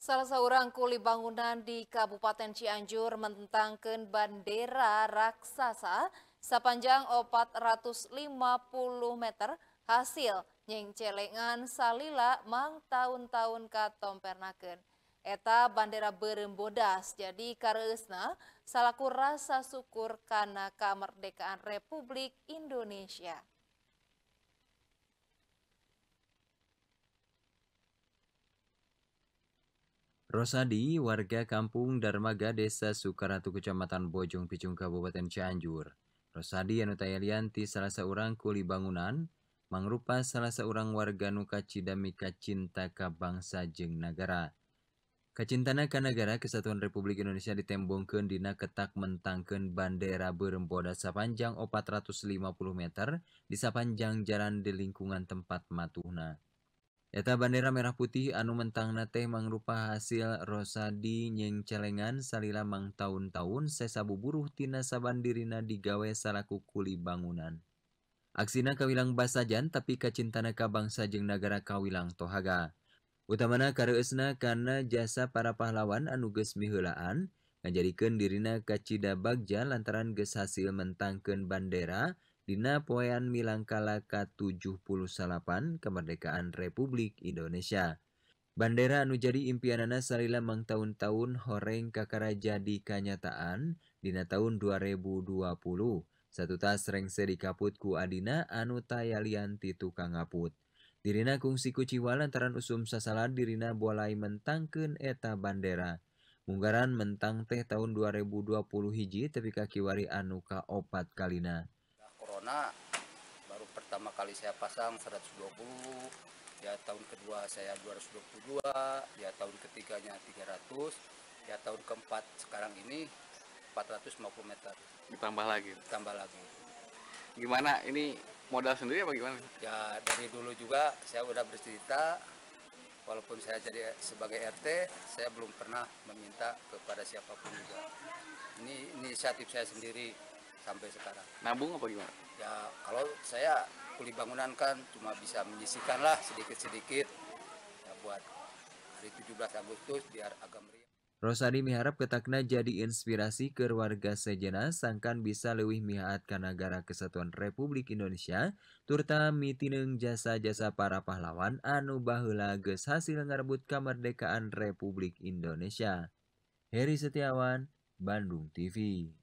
Salah seorang kuli bangunan di Kabupaten Cianjur mentangkan bendera raksasa sepanjang 450 meter hasil yang celengan salila mang tahun-tahun katom pernaken. Eta bandera berembodas jadi kareusna salaku rasa syukur karena kemerdekaan Republik Indonesia. Rosadi, warga kampung Darmaga, Desa Sukaratu, Kecamatan Bojong Picung, Kabupaten Cianjur. Rosadi Anu salah seorang kuli bangunan, mangrupa salah seorang warga nuka cidami cinta ka bangsa nagara. Kacintana ka negara Kesatuan Republik Indonesia ditembongkan dina ketak mentangkan bandera berempoda sepanjang 450 meter di sepanjang jalan di lingkungan tempat matuhna. bandera merah putih anu mentang nate manggrupa hasil Rosadi nyengcelengan salilahmng ta-tahun sesabubururuh Tina saabandirina digawei salaku kuli bangunan. Aksiina Kawilang Basjan tapi kacintana kabangsajengnagara Kawilang Tohaga. Utamana karesna karena jasa para pahlawan Anuges Miholaan, ngajarken Dina Kacitada Bagja lantaran gehasil mentangken bandera, poyan Millangkala K78kemerdekaan Republik Indonesia. Bandera anu jadi impianana Salilahang ta-tahun horeng kakara jadi kanyataan Dina tahun 2020 Sa tarengse di kaputku Adina Anu Talianantitukangangaput. Dirina kuungsi kuciwa lantaran usum Saslah Dirina Boai mentangkan eta bandera. Mnggaran mentang teh tahun 2020 hiji tepi Ka kiwari anuuka opat Kalina. sana baru pertama kali saya pasang 120 ya tahun kedua saya 222 ya tahun ketiganya 300 ya tahun keempat sekarang ini 450 meter ditambah lagi ditambah lagi gimana ini modal sendiri apa gimana ya dari dulu juga saya udah bercerita walaupun saya jadi sebagai RT saya belum pernah meminta kepada siapapun juga ini inisiatif saya sendiri sampai sekarang. Nabung apa gimana? Ya kalau saya kuli bangunan kan cuma bisa menyisikan lah sedikit-sedikit ya buat hari 17 Agustus biar agak meriah. Rosadi miharap ketakna jadi inspirasi ke warga sejenak sangkan bisa lewih mihaat ke negara kesatuan Republik Indonesia, turta mitineng jasa-jasa para pahlawan anu bahula ges hasil ngarebut kemerdekaan Republik Indonesia. Heri Setiawan, Bandung TV